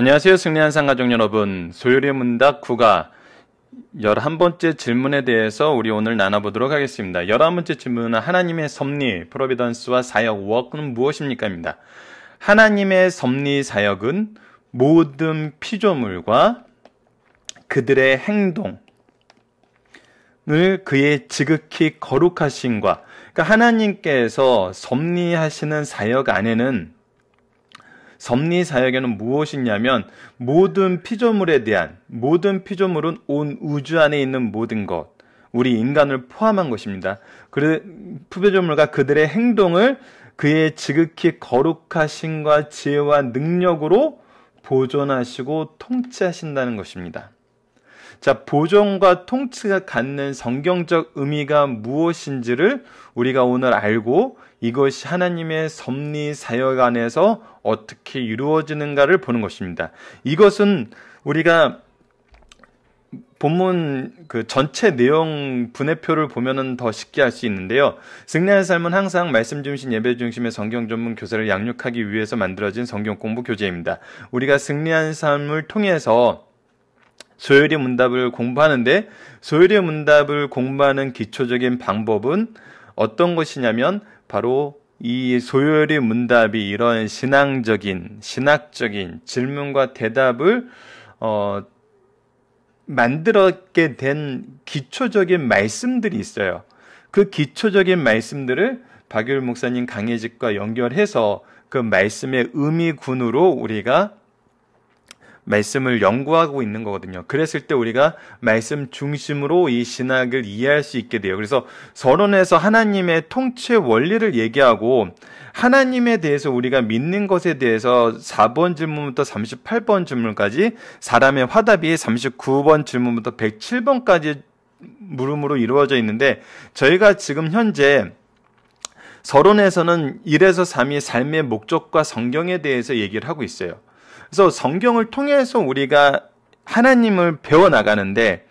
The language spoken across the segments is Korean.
안녕하세요. 승리한 상가족 여러분. 소율의 문답 9가 11번째 질문에 대해서 우리 오늘 나눠보도록 하겠습니다. 11번째 질문은 하나님의 섭리, 프로비던스와 사역, 워크는 무엇입니까? 입니다. 하나님의 섭리 사역은 모든 피조물과 그들의 행동을 그의 지극히 거룩하신과 그러니까 하나님께서 섭리하시는 사역 안에는 섭리 사역에는 무엇이냐면 모든 피조물에 대한 모든 피조물은 온 우주 안에 있는 모든 것 우리 인간을 포함한 것입니다. 그래 피조물과 그들의 행동을 그의 지극히 거룩하신과 지혜와 능력으로 보존하시고 통치하신다는 것입니다. 자, 보존과 통치가 갖는 성경적 의미가 무엇인지를 우리가 오늘 알고 이것이 하나님의 섭리 사역 안에서 어떻게 이루어지는가를 보는 것입니다. 이것은 우리가 본문 그 전체 내용 분해표를 보면은 더 쉽게 할 수 있는데요. 승리의 삶은 항상 말씀 중심 예배 중심의 성경 전문 교사를 양육하기 위해서 만들어진 성경 공부 교재입니다. 우리가 승리한 삶을 통해서 소요리 문답을 공부하는데 소요리 문답을 공부하는 기초적인 방법은 어떤 것이냐면 바로 이 소요리 문답이 이런 신앙적인 신학적인 질문과 대답을 어, 만들었게 된 기초적인 말씀들이 있어요. 그 기초적인 말씀들을 박율 목사님 강의집과 연결해서 그 말씀의 의미군으로 우리가 말씀을 연구하고 있는 거거든요. 그랬을 때 우리가 말씀 중심으로 이 신학을 이해할 수 있게 돼요. 그래서 서론에서 하나님의 통치 원리를 얘기하고 하나님에 대해서 우리가 믿는 것에 대해서 4번 질문부터 38번 질문까지 사람의 화답이 39번 질문부터 107번까지 물음으로 이루어져 있는데 저희가 지금 현재 서론에서는 1에서 3이 삶의 목적과 성경에 대해서 얘기를 하고 있어요. 그래서 성경을 통해서 우리가 하나님을 배워 나가는데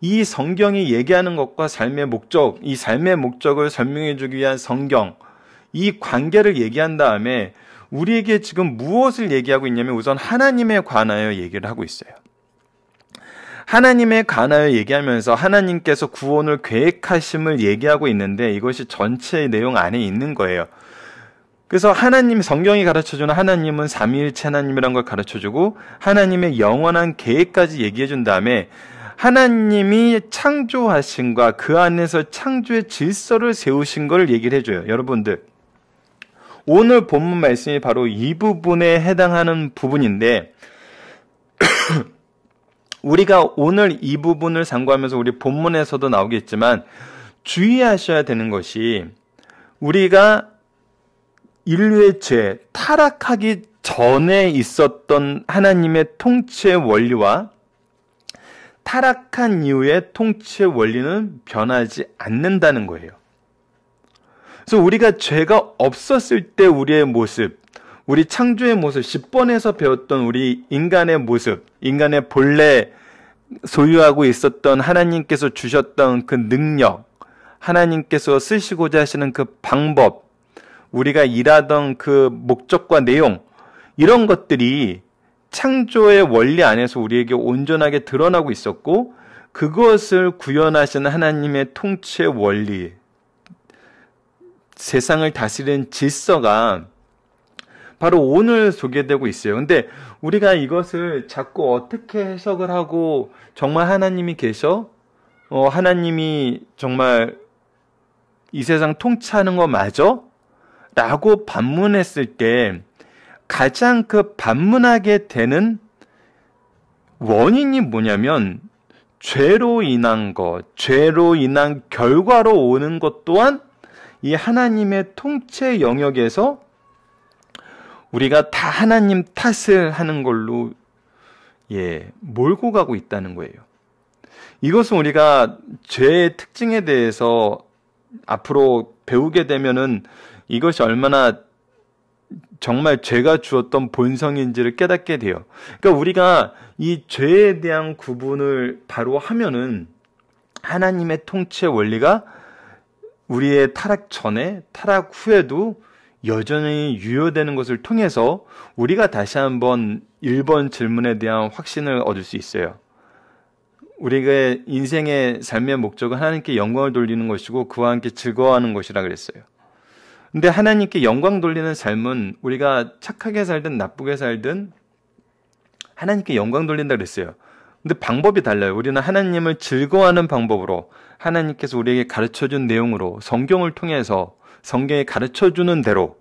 이 성경이 얘기하는 것과 삶의 목적, 이 삶의 목적을 설명해 주기 위한 성경, 이 관계를 얘기한 다음에 우리에게 지금 무엇을 얘기하고 있냐면 우선 하나님에 관하여 얘기를 하고 있어요. 하나님에 관하여 얘기하면서 하나님께서 구원을 계획하심을 얘기하고 있는데 이것이 전체의 내용 안에 있는 거예요. 그래서 하나님 성경이 가르쳐주는 하나님은 삼위일체 하나님이라는 걸 가르쳐주고 하나님의 영원한 계획까지 얘기해준 다음에 하나님이 창조하신과 그 안에서 창조의 질서를 세우신 걸 얘기를 해줘요. 여러분들 오늘 본문 말씀이 바로 이 부분에 해당하는 부분인데 우리가 오늘 이 부분을 상고하면서 우리 본문에서도 나오겠지만 주의하셔야 되는 것이 우리가 인류의 죄, 타락하기 전에 있었던 하나님의 통치의 원리와 타락한 이후의 통치의 원리는 변하지 않는다는 거예요. 그래서 우리가 죄가 없었을 때 우리의 모습, 우리 창조의 모습, 10번에서 배웠던 우리 인간의 모습, 인간의 본래 소유하고 있었던 하나님께서 주셨던 그 능력, 하나님께서 쓰시고자 하시는 그 방법, 우리가 일하던 그 목적과 내용, 이런 것들이 창조의 원리 안에서 우리에게 온전하게 드러나고 있었고, 그것을 구현하는 하나님의 통치의 원리, 세상을 다스리는 질서가 바로 오늘 소개되고 있어요. 근데 우리가 이것을 자꾸 어떻게 해석을 하고 정말 하나님이 계셔? 어, 하나님이 정말 이 세상 통치하는 거 맞아? 라고 반문했을 때 가장 그 반문하게 되는 원인이 뭐냐면 죄로 인한 것, 죄로 인한 결과로 오는 것 또한 이 하나님의 통치 영역에서 우리가 다 하나님 탓을 하는 걸로 예, 몰고 가고 있다는 거예요. 이것은 우리가 죄의 특징에 대해서 앞으로 배우게 되면은 이것이 얼마나 정말 죄가 주었던 본성인지를 깨닫게 돼요. 그러니까 우리가 이 죄에 대한 구분을 바로 하면은 하나님의 통치의 원리가 우리의 타락 전에 타락 후에도 여전히 유효되는 것을 통해서 우리가 다시 한번 1번 질문에 대한 확신을 얻을 수 있어요. 우리의 인생의 삶의 목적은 하나님께 영광을 돌리는 것이고 그와 함께 즐거워하는 것이라 그랬어요. 근데 하나님께 영광 돌리는 삶은 우리가 착하게 살든 나쁘게 살든 하나님께 영광 돌린다 그랬어요. 근데 방법이 달라요. 우리는 하나님을 즐거워하는 방법으로 하나님께서 우리에게 가르쳐 준 내용으로 성경을 통해서 성경에 가르쳐 주는 대로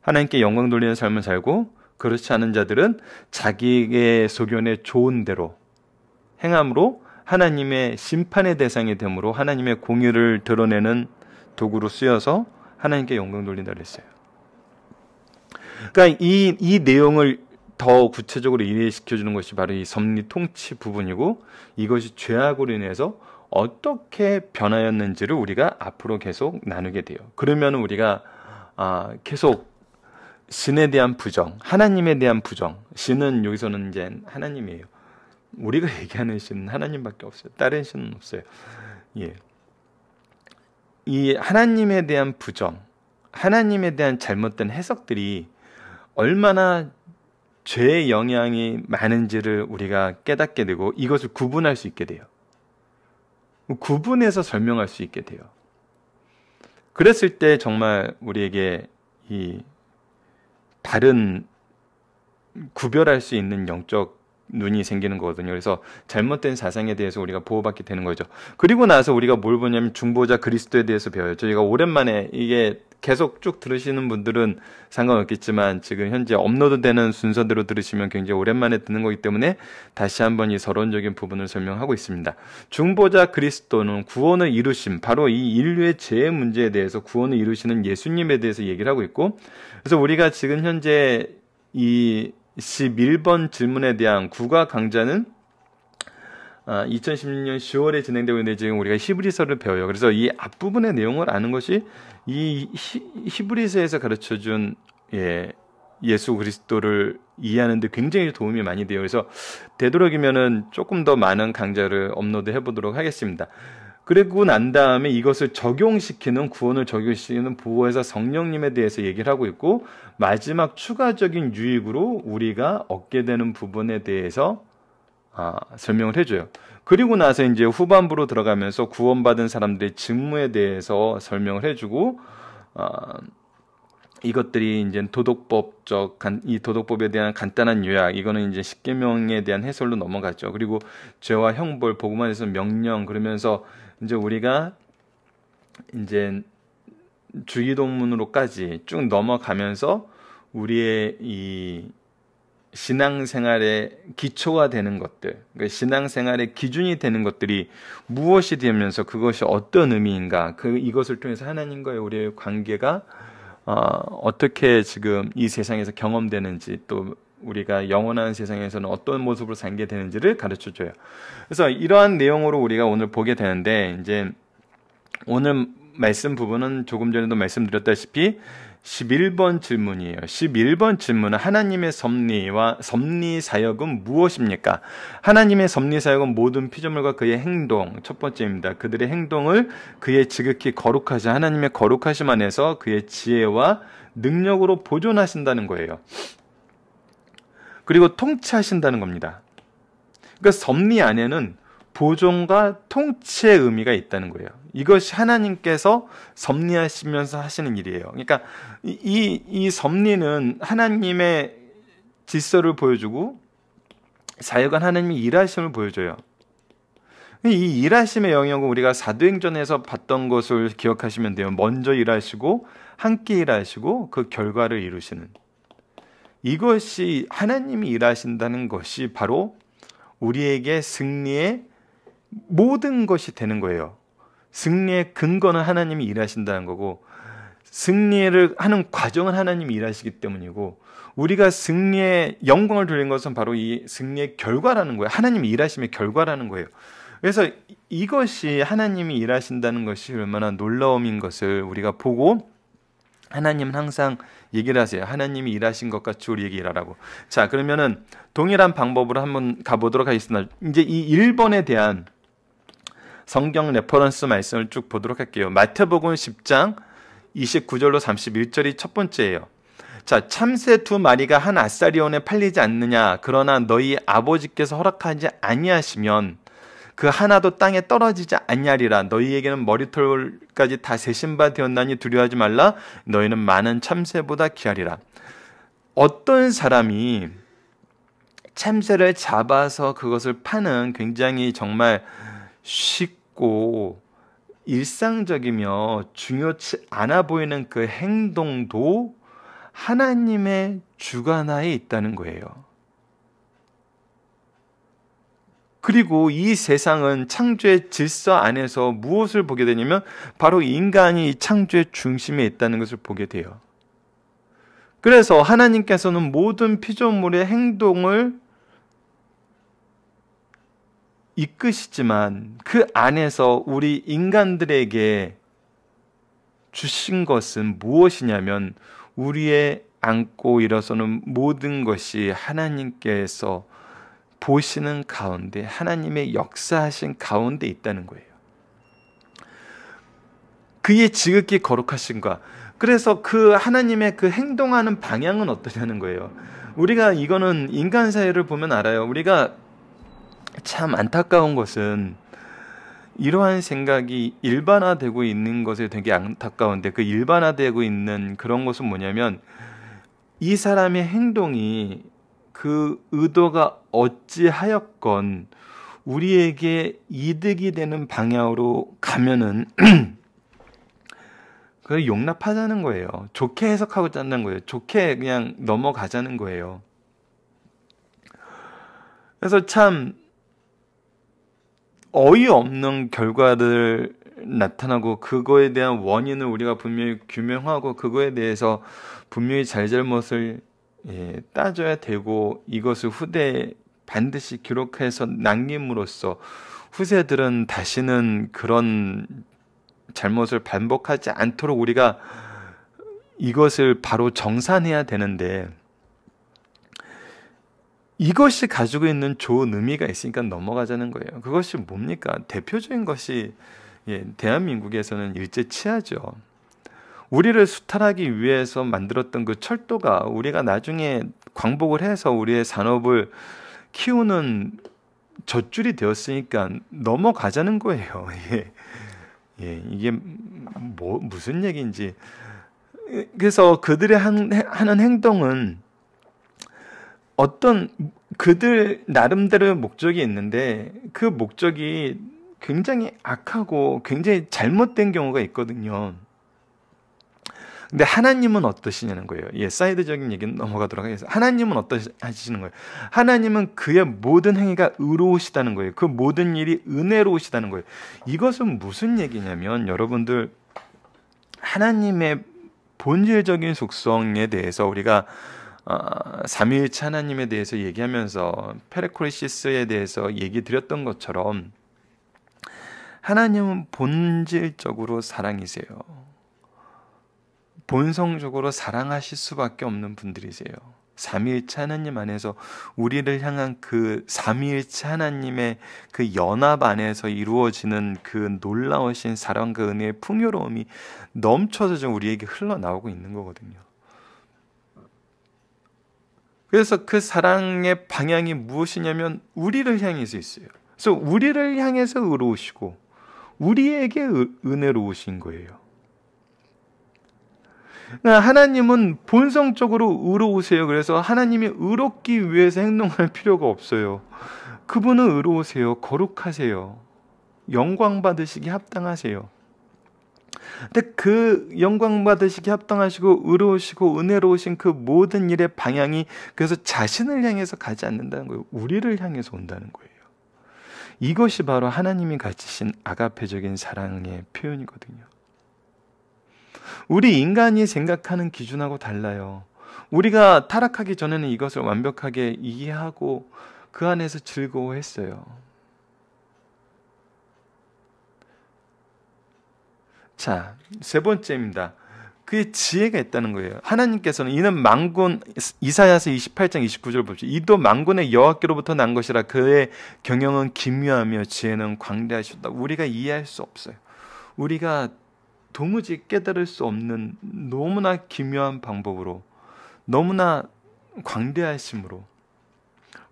하나님께 영광 돌리는 삶을 살고 그렇지 않은 자들은 자기의 소견에 좋은 대로 행함으로 하나님의 심판의 대상이 되므로 하나님의 공의를 드러내는 도구로 쓰여서 하나님께 영광 돌린다 그랬어요. 그러니까 이, 이 내용을 더 구체적으로 이해시켜 주는 것이 바로 이 섭리 통치 부분이고 이것이 죄악으로 인해서 어떻게 변하였는지를 우리가 앞으로 계속 나누게 돼요. 그러면 우리가 아, 계속 신에 대한 부정, 하나님에 대한 부정. 신은 여기서는 이제 하나님이에요. 우리가 얘기하는 신은 하나님밖에 없어요. 다른 신은 없어요. 예. 이 하나님에 대한 부정, 하나님에 대한 잘못된 해석들이 얼마나 죄의 영향이 많은지를 우리가 깨닫게 되고 이것을 구분할 수 있게 돼요. 구분해서 설명할 수 있게 돼요. 그랬을 때 정말 우리에게 이 다른 구별할 수 있는 영적 눈이 생기는 거거든요. 그래서 잘못된 사상에 대해서 우리가 보호받게 되는 거죠. 그리고 나서 우리가 뭘 보냐면 중보자 그리스도에 대해서 배워요. 저희가 그러니까 오랜만에 이게 계속 쭉 들으시는 분들은 상관없겠지만 지금 현재 업로드되는 순서대로 들으시면 굉장히 오랜만에 듣는 거기 때문에 다시 한번 이 서론적인 부분을 설명하고 있습니다. 중보자 그리스도는 구원을 이루심, 바로 이 인류의 죄의 문제에 대해서 구원을 이루시는 예수님에 대해서 얘기를 하고 있고, 그래서 우리가 지금 현재 이1 1번 질문에 대한 구가 강좌는 2016년 아, 10월에 진행되고 있는데 지금 우리가 히브리서를 배워요. 그래서 이 앞부분의 내용을 아는 것이 이 히, 브리서에서 가르쳐 준 예, 예수 그리스도를 이해하는데 굉장히 도움이 많이 돼요. 그래서 되도록이면 조금 더 많은 강좌를 업로드 해보도록 하겠습니다. 그리고 난 다음에 이것을 적용시키는 구원을 적용시키는 보호회사 성령님에 대해서 얘기를 하고 있고 마지막 추가적인 유익으로 우리가 얻게 되는 부분에 대해서 아, 설명을 해줘요. 그리고 나서 이제 후반부로 들어가면서 구원받은 사람들의 직무에 대해서 설명을 해주고 아, 이것들이 이제 도덕법적 이 도덕법에 대한 간단한 요약 이거는 이제 십계명에 대한 해설로 넘어갔죠. 그리고 죄와 형벌 보고만 해서 명령 그러면서 이제 우리가 이제 주기도문으로까지 쭉 넘어가면서 우리의 이 신앙생활의 기초가 되는 것들, 그러니까 신앙생활의 기준이 되는 것들이 무엇이 되면서 그것이 어떤 의미인가, 그 이것을 통해서 하나님과의 우리의 관계가 어, 어떻게 지금 이 세상에서 경험되는지 또 우리가 영원한 세상에서는 어떤 모습으로 살게 되는지를 가르쳐 줘요. 그래서 이러한 내용으로 우리가 오늘 보게 되는데 이제 오늘 말씀 부분은 조금 전에도 말씀드렸다시피 11번 질문이에요. 11번 질문은 하나님의 섭리와 섭리 사역은 무엇입니까? 하나님의 섭리 사역은 모든 피조물과 그의 행동 첫 번째입니다. 그들의 행동을 그의 지극히 거룩하신 하나님의 거룩하심 안에서 그의 지혜와 능력으로 보존하신다는 거예요. 그리고 통치하신다는 겁니다. 그러니까 섭리 안에는 보존과 통치의 의미가 있다는 거예요. 이것이 하나님께서 섭리하시면서 하시는 일이에요. 그러니까 이, 이 섭리는 하나님의 질서를 보여주고 사역은 하나님이 일하심을 보여줘요. 이 일하심의 영역은 우리가 사도행전에서 봤던 것을 기억하시면 돼요. 먼저 일하시고 함께 일하시고 그 결과를 이루시는 이것이 하나님이 일하신다는 것이 바로 우리에게 승리의 모든 것이 되는 거예요. 승리의 근거는 하나님이 일하신다는 거고 승리를 하는 과정은 하나님이 일하시기 때문이고 우리가 승리의 영광을 돌린 것은 바로 이 승리의 결과라는 거예요. 하나님이 일하심의 결과라는 거예요. 그래서 이것이 하나님이 일하신다는 것이 얼마나 놀라움인 것을 우리가 보고 하나님은 항상 얘기를 하세요. 하나님이 일하신 것과주 우리에게 일하라고. 자, 그러면은 동일한 방법으로 한번 가보도록 하겠습니다. 이제 이 1번에 대한 성경 레퍼런스 말씀을 쭉 보도록 할게요. 마태복음 10장 29절로 31절이 첫 번째예요. 자, 참새 두 마리가 한 아싸리온에 팔리지 않느냐? 그러나 너희 아버지께서 허락하지 아니하시면 그 하나도 땅에 떨어지지 않냐리라 너희에게는 머리털까지 다 세신 바 되었나니 두려워하지 말라 너희는 많은 참새보다 귀하리라 어떤 사람이 참새를 잡아서 그것을 파는 굉장히 정말 쉽고 일상적이며 중요치 않아 보이는 그 행동도 하나님의 주관하에 있다는 거예요. 그리고 이 세상은 창조의 질서 안에서 무엇을 보게 되냐면 바로 인간이 창조의 중심에 있다는 것을 보게 돼요. 그래서 하나님께서는 모든 피조물의 행동을 이끄시지만 그 안에서 우리 인간들에게 주신 것은 무엇이냐면 우리의 안고 일어서는 모든 것이 하나님께서 보시는 가운데 하나님의 역사하신 가운데 있다는 거예요. 그의 지극히 거룩하신과 그래서 그 하나님의 그 행동하는 방향은 어떠냐는 거예요. 우리가 이거는 인간 사회를 보면 알아요. 우리가 참 안타까운 것은 이러한 생각이 일반화되고 있는 것에 되게 안타까운데 그 일반화되고 있는 그런 것은 뭐냐면 이 사람의 행동이 그 의도가 어찌하였건 우리에게 이득이 되는 방향으로 가면은 그걸 용납하자는 거예요. 좋게 해석하고 짠다는 거예요. 좋게 그냥 넘어가자는 거예요. 그래서 참 어이없는 결과를 나타나고 그거에 대한 원인을 우리가 분명히 규명하고 그거에 대해서 분명히 잘잘못을 예, 따져야 되고 이것을 후대 에 반드시 기록해서 남김으로써 후세들은 다시는 그런 잘못을 반복하지 않도록 우리가 이것을 바로 정산해야 되는데 이것이 가지고 있는 좋은 의미가 있으니까 넘어가자는 거예요. 그것이 뭡니까? 대표적인 것이 예, 대한민국에서는 일제 치하죠. 우리를 수탈하기 위해서 만들었던 그 철도가 우리가 나중에 광복을 해서 우리의 산업을 키우는 젖줄이 되었으니까 넘어가자는 거예요. 예. 예, 이게 뭐 무슨 얘기인지 그래서 그들의 한, 하는 행동은 어떤 그들 나름대로의 목적이 있는데 그 목적이 굉장히 악하고 굉장히 잘못된 경우가 있거든요. 근데 하나님은 어떠시냐는 거예요. 예, 사이드적인 얘기는 넘어가도록 하겠습니다. 하나님은 어떠시는 거예요? 하나님은 그의 모든 행위가 의로우시다는 거예요. 그 모든 일이 은혜로우시다는 거예요. 이것은 무슨 얘기냐면 여러분들 하나님의 본질적인 속성에 대해서 우리가 어, 삼위일체 어, 하나님에 대해서 얘기하면서 페레코리시스에 대해서 얘기 드렸던 것처럼 하나님은 본질적으로 사랑이세요. 본성적으로 사랑하실 수밖에 없는 분들이세요. 삼위일체 하나님 안에서 우리를 향한 그 삼위일체 하나님의 그 연합 안에서 이루어지는 그 놀라우신 사랑과 그 은혜의 풍요로움이 넘쳐서 지 우리에게 흘러나오고 있는 거거든요. 그래서 그 사랑의 방향이 무엇이냐면 우리를 향해서 있어요. 그래서 우리를 향해서 의로우시고 우리에게 은혜로우신 거예요. 네, 하나님은 본성적으로 의로우세요. 그래서 하나님이 의롭기 위해서 행동할 필요가 없어요. 그분은 의로우세요. 거룩하세요. 영광 받으시기 합당하세요. 근데 그 영광 받으시기 합당하시고 의로우시고 은혜로우신 그 모든 일의 방향이 그래서 자신을 향해서 가지 않는다는 거예요. 우리를 향해서 온다는 거예요. 이것이 바로 하나님이 가지신 아가페적인 사랑의 표현이거든요. 우리 인간이 생각하는 기준하고 달라요. 우리가 타락하기 전에는 이것을 완벽하게 이해하고 그 안에서 즐거워했어요. 자, 세 번째입니다. 그의 지혜가 있다는 거예요. 하나님께서는 이는 망군 이사야서 28장 29절 을 보죠. 이도 망군의 여호와께로부터 난 것이라 그의 경영은 기묘하며 지혜는 광대하셨다. 우리가 이해할 수 없어요. 우리가 도무지 깨달을 수 없는 너무나 기묘한 방법으로 너무나 광대하심으로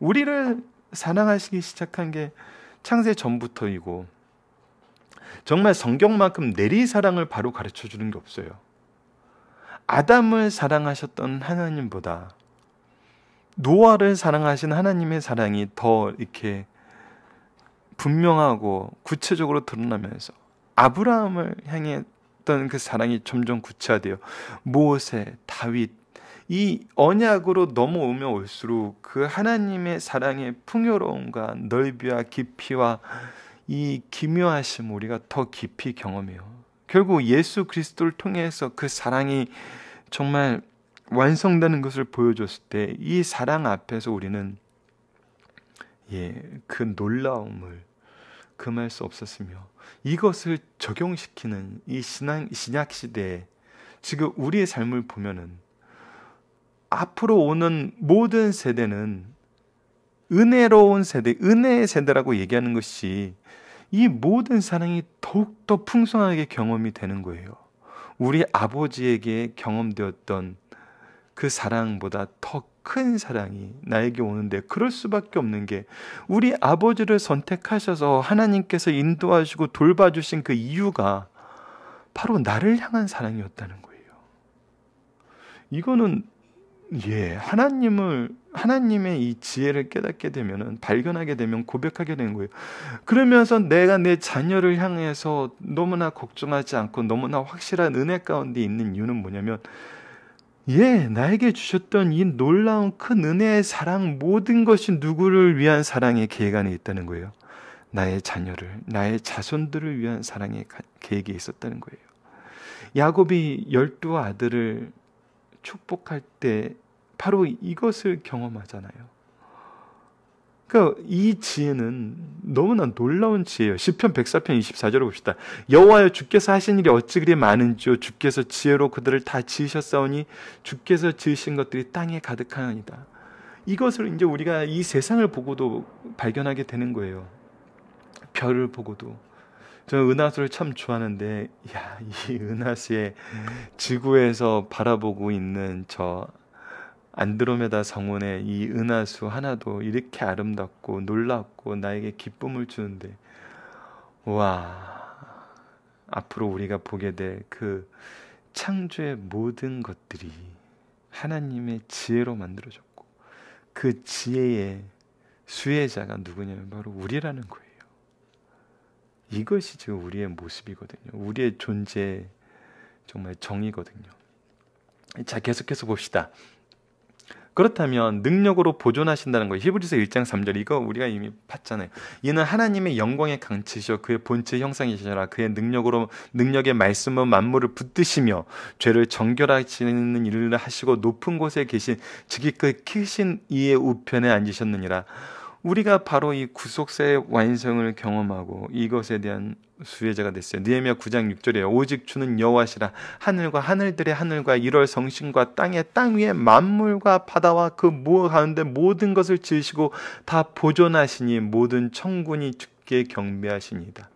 우리를 사랑하시기 시작한 게 창세 전부터이고 정말 성경만큼 내리 사랑을 바로 가르쳐 주는 게 없어요. 아담을 사랑하셨던 하나님보다 노아를 사랑하신 하나님의 사랑이 더 이렇게 분명하고 구체적으로 드러나면서 아브라함을 향해 어떤 그 사랑이 점점 구체화되어 무엇에 다윗 이 언약으로 넘어오며 올수록 그 하나님의 사랑의 풍요로움과 넓이와 깊이와 이 기묘하심 우리가 더 깊이 경험해요. 결국 예수 그리스도를 통해서 그 사랑이 정말 완성되는 것을 보여줬을 때 이 사랑 앞에서 우리는 예, 그 놀라움을 금할 수 없었으며 이것을 적용시키는 이 신앙, 신약 시대에 지금 우리의 삶을 보면은 앞으로 오는 모든 세대는 은혜로운 세대, 은혜의 세대라고 얘기하는 것이 이 모든 사랑이 더욱더 풍성하게 경험이 되는 거예요. 우리 아버지에게 경험되었던 그 사랑보다 더 큰 사랑이 나에게 오는데 그럴 수밖에 없는 게 우리 아버지를 선택하셔서 하나님께서 인도하시고 돌봐주신 그 이유가 바로 나를 향한 사랑이었다는 거예요. 이거는 예, 하나님을 하나님의 이 지혜를 깨닫게 되면은 발견하게 되면 고백하게 되는 거예요. 그러면서 내가 내 자녀를 향해서 너무나 걱정하지 않고 너무나 확실한 은혜 가운데 있는 이유는 뭐냐면 예, 나에게 주셨던 이 놀라운 큰 은혜의 사랑 모든 것이 누구를 위한 사랑의 계획 안에 있다는 거예요. 나의 자녀를, 나의 자손들을 위한 사랑의 계획에 있었다는 거예요. 야곱이 열두 아들을 축복할 때 바로 이것을 경험하잖아요. 그러니까 이 지혜는 너무나 놀라운 지혜예요. 1 0편 104편 24절을 봅시다. 여호와여 주께서 하신 일이 어찌 그리 많은지요 주께서 지혜로 그들을 다 지으셨사오니 주께서 지으신 것들이 땅에 가득하니이다 이것을 이제 우리가 이 세상을 보고도 발견하게 되는 거예요. 별을 보고도 저는 은하수를 참 좋아하는데 야, 이 은하수에 음. 지구에서 바라보고 있는 저 안드로메다 성원의 이 은하수 하나도 이렇게 아름답고 놀랍고 나에게 기쁨을 주는데 와 앞으로 우리가 보게 될 그 창조의 모든 것들이 하나님의 지혜로 만들어졌고 그 지혜의 수혜자가 누구냐면 바로 우리라는 거예요. 이것이 지금 우리의 모습이거든요. 우리의 존재 정말 정의거든요. 자 계속해서 봅시다. 그렇다면 능력으로 보존하신다는 거예요. 히브리서 1장 3절 이거 우리가 이미 봤잖아요. 이는 하나님의 영광의 강치시어 그의 본체 형상이시라 그의 능력으로 능력의 말씀은 만물을 붙드시며 죄를 정결하시는 일을 하시고 높은 곳에 계신 즉이 그 크신 이의 우편에 앉으셨느니라. 우리가 바로 이 구속사의 완성을 경험하고 이것에 대한 수혜자가 됐어요. 느헤미야 9장 6절에요. 오직 주는 여호와시라 하늘과 하늘들의 하늘과 일월 성신과 땅의 땅 위에 만물과 바다와 그 무엇 가운데 모든 것을 지으시고 다 보존하시니 모든 천군이 주께 경배하시니다.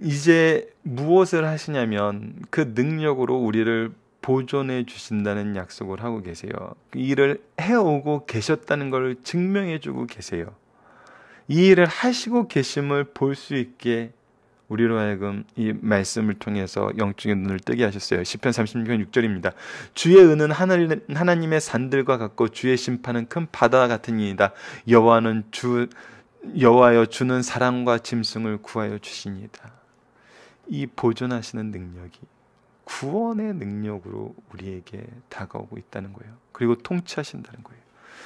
이제 무엇을 하시냐면 그 능력으로 우리를 보존해 주신다는 약속을 하고 계세요. 그 일을 해오고 계셨다는 걸 증명해 주고 계세요. 이 일을 하시고 계심을 볼 수 있게 우리로 하여금 이 말씀을 통해서 영적의 눈을 뜨게 하셨어요. 10편 36편 6절입니다. 주의 은은 하나님, 의 산들과 같고 주의 심판은 큰 바다와 같으니이다. 여와는주여와여 주는 사랑과 짐승을 구하여 주시니이다. 이 보존하시는 능력이 구원의 능력으로 우리에게 다가오고 있다는 거예요. 그리고 통치하신다는 거예요.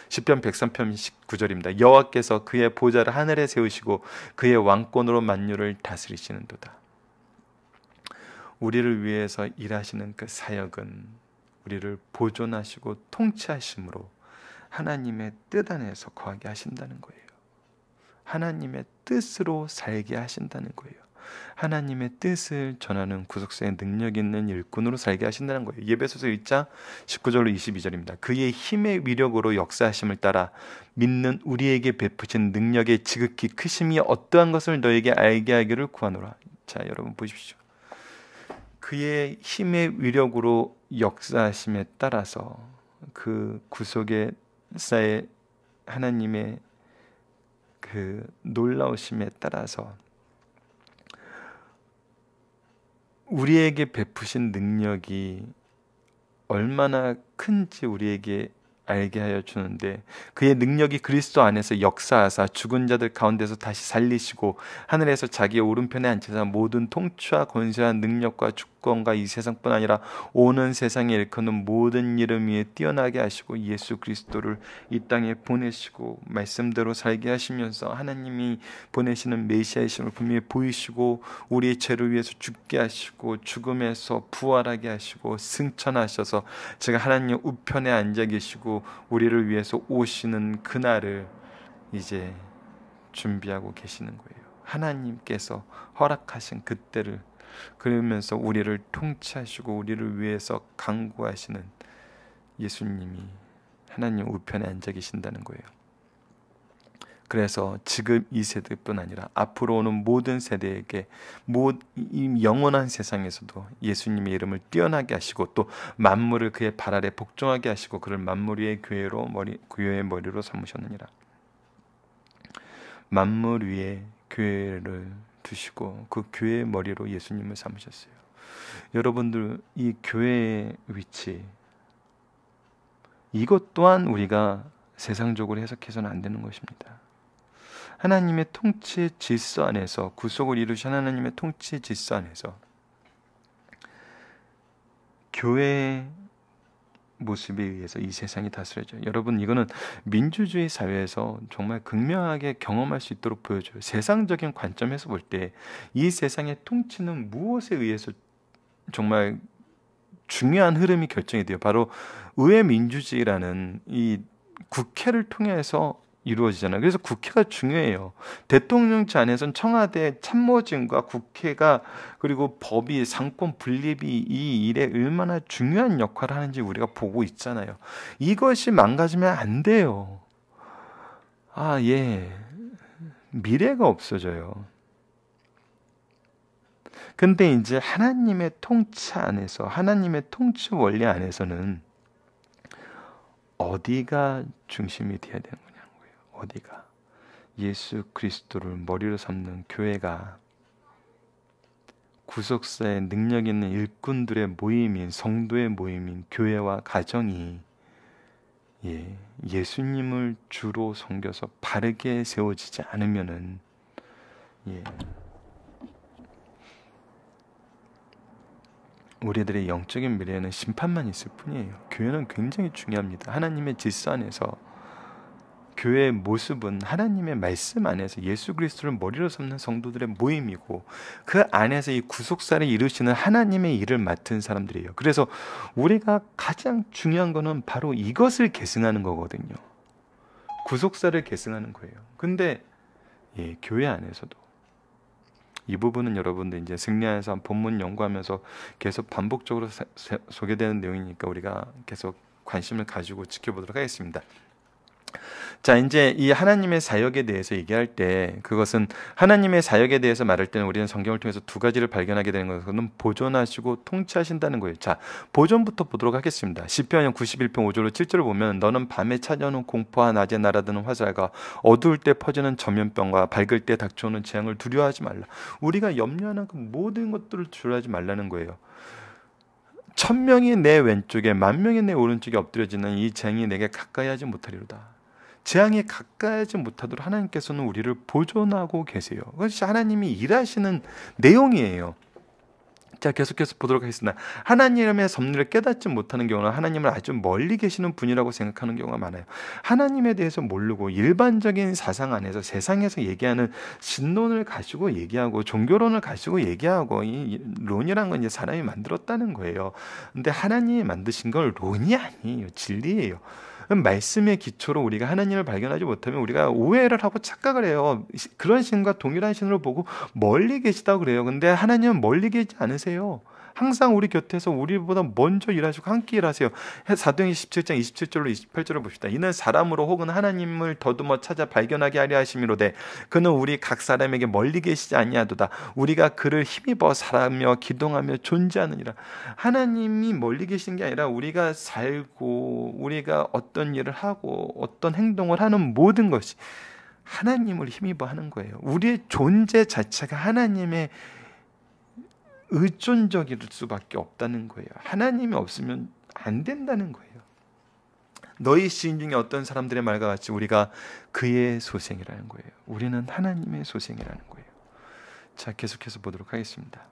10편 103편 19절입니다. 여와께서 그의 보좌를 하늘에 세우시고 그의 왕권으로 만유를 다스리시는도다. 우리를 위해서 일하시는 그 사역은 우리를 보존하시고 통치하심으로 하나님의 뜻 안에서 거하게 하신다는 거예요. 하나님의 뜻으로 살게 하신다는 거예요. 하나님의 뜻을 전하는 구속사의 능력 있는 일꾼으로 살게 하신다는 거예요. 예배소서 1장 19절로 22절입니다. 그의 힘의 위력으로 역사하심을 따라 믿는 우리에게 베푸신 능력의 지극히 크심이 어떠한 것을 너에게 알게 하기를 구하노라. 자, 여러분 보십시오. 그의 힘의 위력으로 역사하심에 따라서 그 구속의 사의 하나님의 그 놀라우심에 따라서 우리에게 베푸신 능력이 얼마나 큰지 우리에게 알게 하여 주는데 그의 능력이 그리스도 안에서 역사하사 죽은 자들 가운데서 다시 살리시고 하늘에서 자기의 오른편에 앉혀서 모든 통치와 권세와 능력과 주권과 이 세상뿐 아니라 오는 세상에 일컫는 모든 이름 위에 뛰어나게 하시고 예수 그리스도를 이 땅에 보내시고 말씀대로 살게 하시면서 하나님이 보내시는 메시아이심을 분명히 보이시고 우리의 죄를 위해서 죽게 하시고 죽음에서 부활하게 하시고 승천하셔서 제가 하나님 우편에 앉아 계시고 가지고 우리를 위해서 오시는 그날을 이제 준비하고 계시는 거예요. 하나님께서 허락하신 그때를 그러면서 우리를 통치하시고 우리를 위해서 강구하시는 예수님이 하나님 우편에 앉아 계신다는 거예요. 그래서 지금 이 세대뿐 아니라 앞으로 오는 모든 세대에게 영원한 세상에서도 예수님의 이름을 뛰어나게 하시고 또 만물을 그의 발 아래 복종하게 하시고 그를 만물의 교회로 머리 교회의 머리로 삼으셨느니라. 만물 위에 교회를 두시고 그 교회의 머리로 예수님을 삼으셨어요. 여러분들 이 교회의 위치 이것 또한 우리가 세상적으로 해석해서는 안 되는 것입니다. 하나님의 통치의 질서 안에서 구속을 이루신 하나님의 통치의 질서 안에서 교회의 모습에 의해서 이 세상이 다스려져요. 여러분 이거는 민주주의 사회에서 정말 극명하게 경험할 수 있도록 보여줘요. 세상적인 관점에서 볼 때 이 세상의 통치는 무엇에 의해서 정말 중요한 흐름이 결정이 돼요. 바로 의회 민주주의라는 이 국회를 통해서 이루어지잖아요. 그래서 국회가 중요해요. 대통령제 안에서는 청와대 참모진과 국회가 그리고 법이 상권 분립이 이 일에 얼마나 중요한 역할을 하는지 우리가 보고 있잖아요. 이것이 망가지면 안 돼요. 아, 예. 미래가 없어져요. 근데 이제 하나님의 통치 안에서 하나님의 통치 원리 안에서는 어디가 중심이 돼야 되는 거예요. 어디가 예수 그리스도를 머리로 삼는 교회가 구속사의 능력 있는 일꾼들의 모임인 성도의 모임인 교회와 가정이 예, 예수님을 주로 섬겨서 바르게 세워지지 않으면은 예, 우리들의 영적인 미래에는 심판만 있을 뿐이에요. 교회는 굉장히 중요합니다. 하나님의 질서 안에서 교회의 모습은 하나님의 말씀 안에서 예수 그리스도를 머리로 삼는 성도들의 모임이고 그 안에서 이 구속사를 이루시는 하나님의 일을 맡은 사람들이에요. 그래서 우리가 가장 중요한 거는 바로 이것을 계승하는 거거든요. 구속사를 계승하는 거예요. 근데 예, 교회 안에서도 이 부분은 여러분들 이제 승리하에서 본문 연구하면서 계속 반복적으로 소개되는 내용이니까 우리가 계속 관심을 가지고 지켜보도록 하겠습니다. 자, 이제 이 하나님의 사역에 대해서 얘기할 때 그것은 하나님의 사역에 대해서 말할 때는 우리는 성경을 통해서 두 가지를 발견하게 되는 것은 보존하시고 통치하신다는 거예요. 자, 보존부터 보도록 하겠습니다. 시편 91편 5절로 7절을 보면 너는 밤에 찾아오는 공포와 낮에 날아드는 화살과 어두울 때 퍼지는 전염병과 밝을 때 닥쳐오는 재앙을 두려워하지 말라. 우리가 염려하는 그 모든 것들을 두려워하지 말라는 거예요. 천 명이 내 왼쪽에 만 명이 내 오른쪽에 엎드려지는 이 쟁이 내게 가까이 하지 못하리로다. 재앙에 가까이지 하 못하도록 하나님께서는 우리를 보존하고 계세요. 그것이 하나님이 일하시는 내용이에요. 자 계속해서 보도록 하겠습니다. 하나님의 섭리를 깨닫지 못하는 경우는 하나님을 아주 멀리 계시는 분이라고 생각하는 경우가 많아요. 하나님에 대해서 모르고 일반적인 사상 안에서 세상에서 얘기하는 신론을 가지고 얘기하고 종교론을 가지고 얘기하고 이 론이란 건 이제 사람이 만들었다는 거예요. 근데 하나님이 만드신 걸 론이 아니에요. 진리예요. 말씀의 기초로 우리가 하나님을 발견하지 못하면 우리가 오해를 하고 착각을 해요. 그런 신과 동일한 신으로 보고 멀리 계시다고 그래요. 근데 하나님은 멀리 계시지 않으세요. 항상 우리 곁에서 우리보다 먼저 일하시고 함께 일하세요. 사도행전 17장 27절로 28절을 봅시다. 이는 사람으로 혹은 하나님을 더듬어 찾아 발견하게 하려 하심이로되 그는 우리 각 사람에게 멀리 계시지 아니하도다. 우리가 그를 힘입어 살아며 기동하며 존재하느니라. 하나님이 멀리 계신 게 아니라 우리가 살고 우리가 어떤 일을 하고 어떤 행동을 하는 모든 것이 하나님을 힘입어 하는 거예요. 우리의 존재 자체가 하나님의 의존적일 수밖에 없다는 거예요. 하나님이 없으면 안 된다는 거예요. 너희 시인 중에 어떤 사람들의 말과 같이 우리가 그의 소생이라는 거예요. 우리는 하나님의 소생이라는 거예요. 자, 계속해서 보도록 하겠습니다.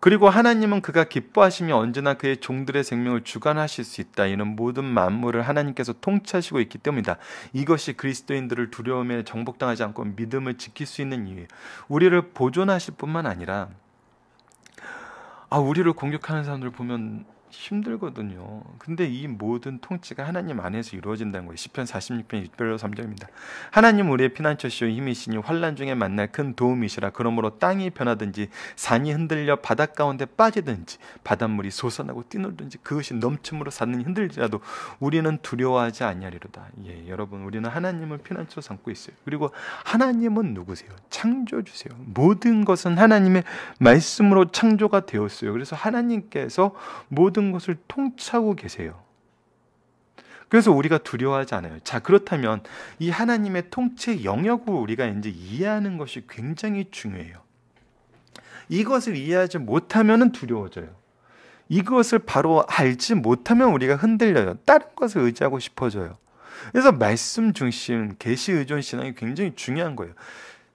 그리고 하나님은 그가 기뻐하시며 언제나 그의 종들의 생명을 주관하실 수 있다. 이는 모든 만물을 하나님께서 통치하시고 있기 때문이다. 이것이 그리스도인들을 두려움에 정복당하지 않고 믿음을 지킬 수 있는 이유. 우리를 보존하실 뿐만 아니라 아, 우리를 공격하는 사람들을 보면 힘들거든요. 근데 이 모든 통치가 하나님 안에서 이루어진다는 거예요. 10편 46편 1절로 3절입니다. 하나님 우리의 피난처시오 힘이시니 환란 중에 만날 큰 도움이시라. 그러므로 땅이 변하든지 산이 흔들려 바닷 가운데 빠지든지 바닷물이 솟아나고 뛰놀든지 그것이 넘침으로 산이 흔들지라도 우리는 두려워하지 아니하리로다. 예, 여러분 우리는 하나님을 피난처로 삼고 있어요. 그리고 하나님은 누구세요? 창조주세요. 모든 것은 하나님의 말씀으로 창조가 되었어요. 그래서 하나님께서 모든 모든 것을 통치하고 계세요. 그래서 우리가 두려워하지 않아요. 자, 그렇다면 이 하나님의 통치 영역을 우리가 이제 이해하는 것이 굉장히 중요해요. 이것을 이해하지 못하면 두려워져요. 이것을 바로 알지 못하면 우리가 흔들려요. 다른 것을 의지하고 싶어져요. 그래서 말씀 중심, 계시 의존 신앙이 굉장히 중요한 거예요.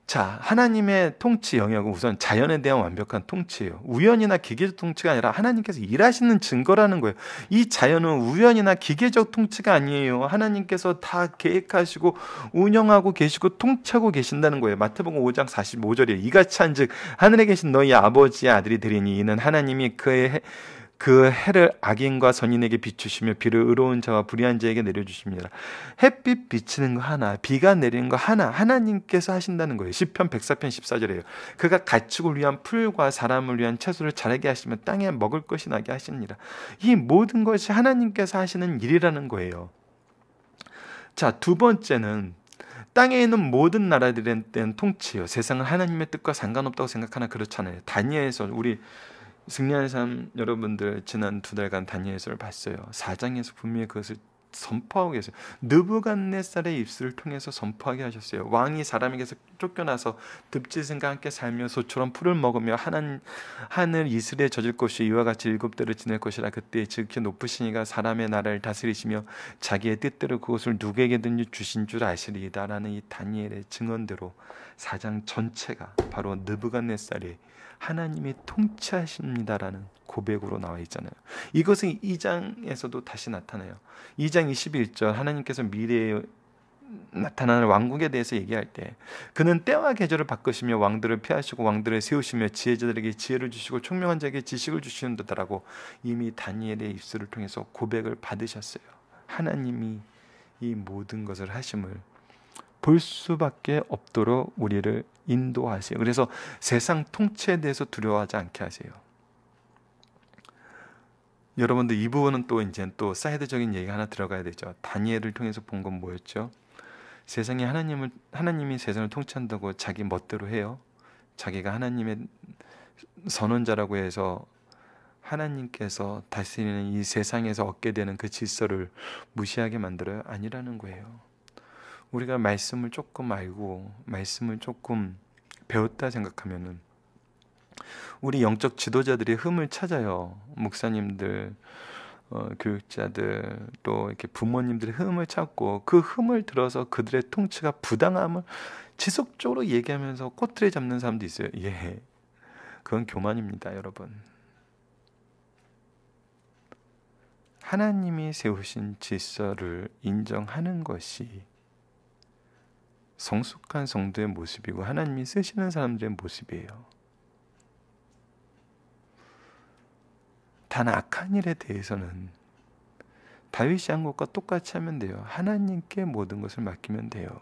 자, 하나님의 통치 영역은 우선 자연에 대한 완벽한 통치예요. 우연이나 기계적 통치가 아니라 하나님께서 일하시는 증거라는 거예요. 이 자연은 우연이나 기계적 통치가 아니에요. 하나님께서 다 계획하시고 운영하고 계시고 통치하고 계신다는 거예요. 마태복음 5장 45절에 이같이 한즉 하늘에 계신 너희 아버지의 아들이 되리니 이는 하나님이 그의 해, 그 해를 악인과 선인에게 비추시며 비를 의로운 자와 불의한 자에게 내려주십니다. 햇빛 비치는 거 하나, 비가 내리는 거 하나 하나님께서 하신다는 거예요. 시편 104편 14절이에요. 그가 가축을 위한 풀과 사람을 위한 채소를 자라게 하시며 땅에 먹을 것이 나게 하십니다. 이 모든 것이 하나님께서 하시는 일이라는 거예요. 자, 두 번째는 땅에 있는 모든 나라들에 대한 통치예요. 세상은 하나님의 뜻과 상관없다고 생각하나 그렇잖아요. 다니엘서 우리 승리하는 삶 여러분들 지난 두 달간 다니엘서를 봤어요. 4장에서 분명히 그것을 선포하고 계세요. 느부갓네살의 입술을 통해서 선포하게 하셨어요. 왕이 사람에게서 쫓겨나서 듭지승과 함께 살며 소처럼 풀을 먹으며 하나, 하늘 이슬에 젖을 것이 이와 같이 일곱 대를 지낼 것이라 그때 지극히 높으신 이가 사람의 나라를 다스리시며 자기의 뜻대로 그것을 누구에게든지 주신 줄 아시리이다라는 이 다니엘의 증언대로 사장 전체가 바로 느부갓네살이 하나님의 통치하십니다라는 고백으로 나와 있잖아요. 이것은 2장에서도 다시 나타나요. 2장 21절 하나님께서 미래에 나타나는 왕국에 대해서 얘기할 때 그는 때와 계절을 바꾸시며 왕들을 피하시고 왕들을 세우시며 지혜자들에게 지혜를 주시고 총명한 자에게 지식을 주시는도다라고 이미 다니엘의 입술을 통해서 고백을 받으셨어요. 하나님이 이 모든 것을 하심을 볼 수밖에 없도록 우리를 인도하세요. 그래서 세상 통치에 대해서 두려워하지 않게 하세요. 여러분들 이 부분은 또 이제 또 사이드적인 얘기 하나 들어가야 되죠. 다니엘을 통해서 본 건 뭐였죠? 세상에 하나님을 하나님이 세상을 통치한다고 자기 멋대로 해요. 자기가 하나님의 선언자라고 해서 하나님께서 다스리는 이 세상에서 얻게 되는 그 질서를 무시하게 만들어요? 아니라는 거예요. 우리가 말씀을 조금 알고 말씀을 조금 배웠다 생각하면은 우리 영적 지도자들이 흠을 찾아요. 목사님들, 어, 교육자들 또 이렇게 부모님들의 흠을 찾고 그 흠을 들어서 그들의 통치가 부당함을 지속적으로 얘기하면서 꼬투리 잡는 사람도 있어요. 예, 그건 교만입니다, 여러분. 하나님이 세우신 질서를 인정하는 것이 성숙한 성도의 모습이고 하나님이 쓰시는 사람들의 모습이에요. 단 악한 일에 대해서는 다윗이 한 것과 똑같이 하면 돼요. 하나님께 모든 것을 맡기면 돼요.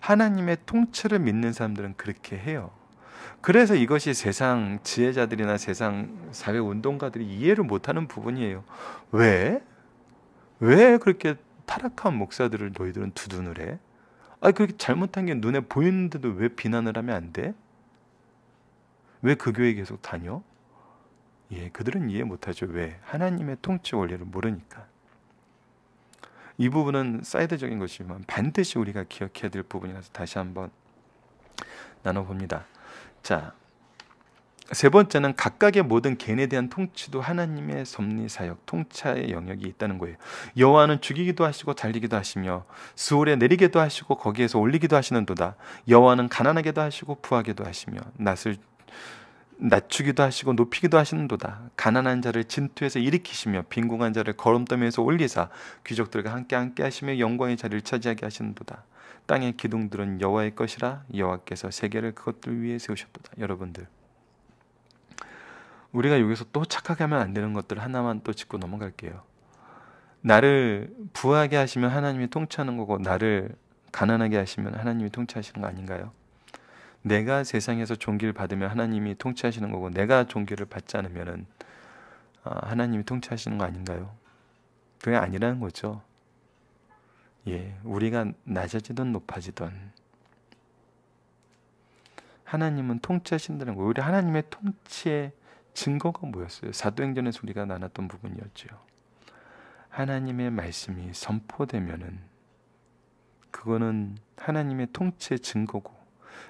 하나님의 통치를 믿는 사람들은 그렇게 해요. 그래서 이것이 세상 지혜자들이나 세상 사회 운동가들이 이해를 못하는 부분이에요. 왜? 왜 그렇게 타락한 목사들을 너희들은 두둔을 해? 아 그렇게 잘못한 게 눈에 보이는데도 왜 비난을 하면 안 돼? 왜 그 교회 계속 다녀? 예, 그들은 이해 못하죠. 왜? 하나님의 통치 원리를 모르니까. 이 부분은 사이드적인 것이지만 반드시 우리가 기억해야 될 부분이라서 다시 한번 나눠봅니다. 자, 세 번째는 각각의 모든 개인에 대한 통치도 하나님의 섭리 사역 통차의 영역이 있다는 거예요. 여호와는 죽이기도 하시고 달리기도 하시며 수월에 내리기도 하시고 거기에서 올리기도 하시는도다. 여호와는 가난하게도 하시고 부하게도 하시며 낯을 낮추기도 하시고 높이기도 하시는도다. 가난한 자를 진투에서 일으키시며 빈궁한 자를 걸음더미에서 올리사 귀족들과 함께 함께 하시며 영광의 자리를 차지하게 하시는도다. 땅의 기둥들은 여호와의 것이라 여호와께서 세계를 그것들 위해 세우셨도다. 여러분들 우리가 여기서 또 착하게 하면 안 되는 것들 하나만 또 짚고 넘어갈게요. 나를 부하게 하시면 하나님이 통치하는 거고 나를 가난하게 하시면 하나님이 통치하시는 거 아닌가요? 내가 세상에서 종기를 받으면 하나님이 통치하시는 거고 내가 종기를 받지 않으면 아, 하나님이 통치하시는 거 아닌가요? 그게 아니라는 거죠. 예, 우리가 낮아지든 높아지든 하나님은 통치하신다는 거예요. 우리 하나님의 통치에 증거가 뭐였어요? 사도행전에서 우리가 나눴던 부분이었죠. 하나님의 말씀이 선포되면은 그거는 하나님의 통치의 증거고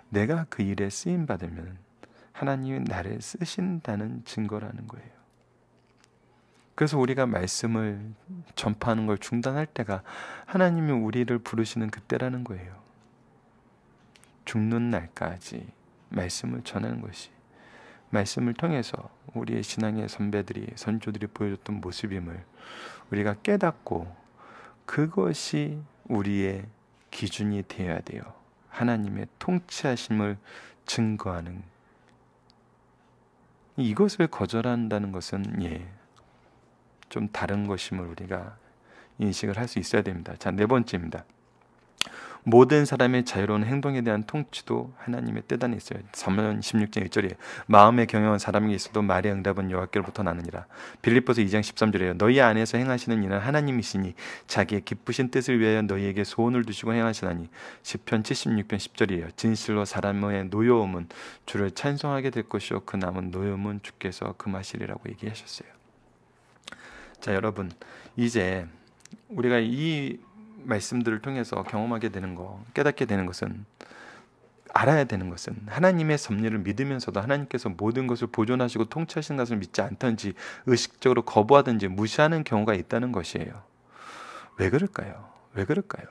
내가 그 일에 쓰임 받으면 하나님이 나를 쓰신다는 증거라는 거예요. 그래서 우리가 말씀을 전파하는 걸 중단할 때가 하나님이 우리를 부르시는 그때라는 거예요. 죽는 날까지 말씀을 전하는 것이 말씀을 통해서 우리의 신앙의 선배들이 선조들이 보여줬던 모습임을 우리가 깨닫고 그것이 우리의 기준이 되어야 돼요. 하나님의 통치하심을 증거하는 이것을 거절한다는 것은 예, 좀 다른 것임을 우리가 인식을 할 수 있어야 됩니다. 자, 네 번째입니다. 모든 사람의 자유로운 행동에 대한 통치도 하나님의 뜻 안에 있어요. 3편 16장 1절에 마음의 경영은 사람에게 있어도 말의 응답은 여호와께로부터 나느니라. 빌립보서 2장 1 3절에 너희 안에서 행하시는 이는 하나님이시니 자기의 기쁘신 뜻을 위하여 너희에게 소원을 두시고 행하시나니 10편 76편 10절이에요. 진실로 사람의 노여움은 주를 찬송하게 될 것이요 그 남은 노여움은 주께서 금하시리라고 얘기하셨어요. 자 여러분 이제 우리가 이 말씀들을 통해서 경험하게 되는 거, 깨닫게 되는 것은 알아야 되는 것은 하나님의 섭리를 믿으면서도 하나님께서 모든 것을 보존하시고 통치하시는 것을 믿지 않던지 의식적으로 거부하든지 무시하는 경우가 있다는 것이에요. 왜 그럴까요? 왜 그럴까요?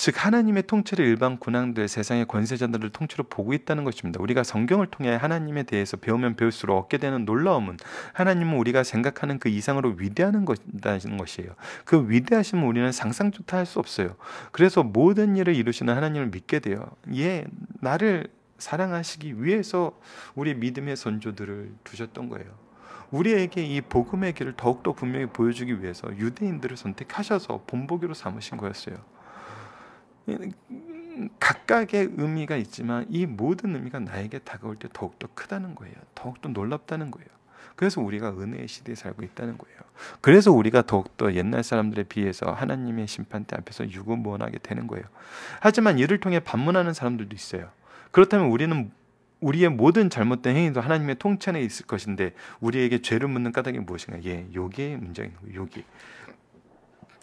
즉 하나님의 통치를 일반 군왕들 세상의 권세자들을 통치로 보고 있다는 것입니다. 우리가 성경을 통해 하나님에 대해서 배우면 배울수록 얻게 되는 놀라움은 하나님은 우리가 생각하는 그 이상으로 위대하는 것이라는 것이에요. 그 위대하심을 우리는 상상조차 할 수 없어요. 그래서 모든 일을 이루시는 하나님을 믿게 돼요. 예, 나를 사랑하시기 위해서 우리 믿음의 선조들을 두셨던 거예요. 우리에게 이 복음의 길을 더욱더 분명히 보여주기 위해서 유대인들을 선택하셔서 본보기로 삼으신 거였어요. 각각의 의미가 있지만 이 모든 의미가 나에게 다가올 때 더욱더 크다는 거예요. 더욱더 놀랍다는 거예요. 그래서 우리가 은혜의 시대에 살고 있다는 거예요. 그래서 우리가 더욱더 옛날 사람들에 비해서 하나님의 심판대 앞에서 유구무원하게 되는 거예요. 하지만 이를 통해 반문하는 사람들도 있어요. 그렇다면 우리는 우리의 모든 잘못된 행위도 하나님의 통치 에 있을 것인데 우리에게 죄를 묻는 까닭이 무엇인가? 예, 요게 문제인 거예요. 요게.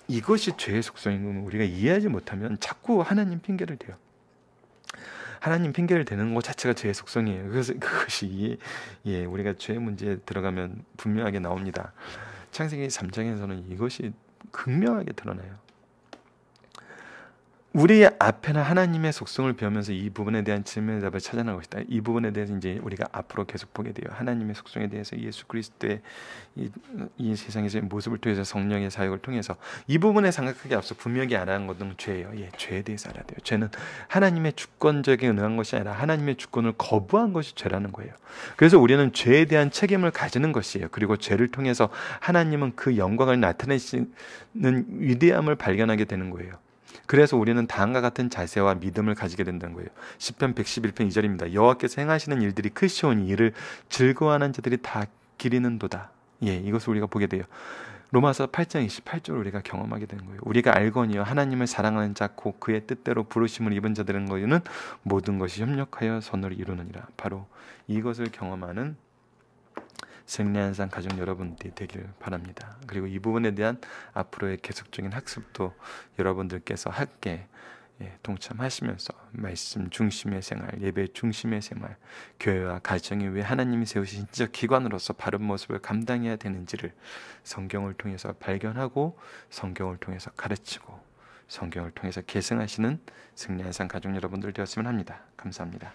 이것이 죄의 속성인 건 우리가 이해하지 못하면 자꾸 하나님 핑계를 대요. 하나님 핑계를 대는 것 자체가 죄의 속성이에요. 그래서 그것이 예, 우리가 죄의 문제에 들어가면 분명하게 나옵니다. 창세기 3장에서는 이것이 극명하게 드러나요. 우리 앞에는 하나님의 속성을 배우면서 이 부분에 대한 질문의 답을 찾아나고 있다. 이 부분에 대해서 이제 우리가 앞으로 계속 보게 돼요. 하나님의 속성에 대해서 예수 그리스도의 이, 이 세상에서의 모습을 통해서 성령의 사역을 통해서 이 부분에 생각하기 앞서 분명히 알아한 것은 죄예요. 예, 죄에 대해서 알아야 돼요. 죄는 하나님의 주권적인 은한 것이 아니라 하나님의 주권을 거부한 것이 죄라는 거예요. 그래서 우리는 죄에 대한 책임을 가지는 것이에요. 그리고 죄를 통해서 하나님은 그 영광을 나타내시는 위대함을 발견하게 되는 거예요. 그래서 우리는 다음과 같은 자세와 믿음을 가지게 된다는 거예요. 10편 111편 2절입니다. 여호와께서 행하시는 일들이 크시오니 이를 즐거워하는 자들이 다 기리는 도다. 예, 이것을 우리가 보게 돼요. 로마서 8장 2 8절 우리가 경험하게 되는 거예요. 우리가 알거니와 하나님을 사랑하는 자고 그의 뜻대로 부르심을 입은 자들은 거는 모든 것이 협력하여 선을 이루느니라. 바로 이것을 경험하는 승리한 상 가족 여러분들이 되길 바랍니다. 그리고 이 부분에 대한 앞으로의 계속적인 학습도 여러분들께서 함께 예, 동참하시면서 말씀 중심의 생활, 예배 중심의 생활, 교회와 가정이 왜 하나님이 세우신 진짜 기관으로서 바른 모습을 감당해야 되는지를 성경을 통해서 발견하고 성경을 통해서 가르치고 성경을 통해서 계승하시는 승리한 상 가족 여러분들 되었으면 합니다. 감사합니다.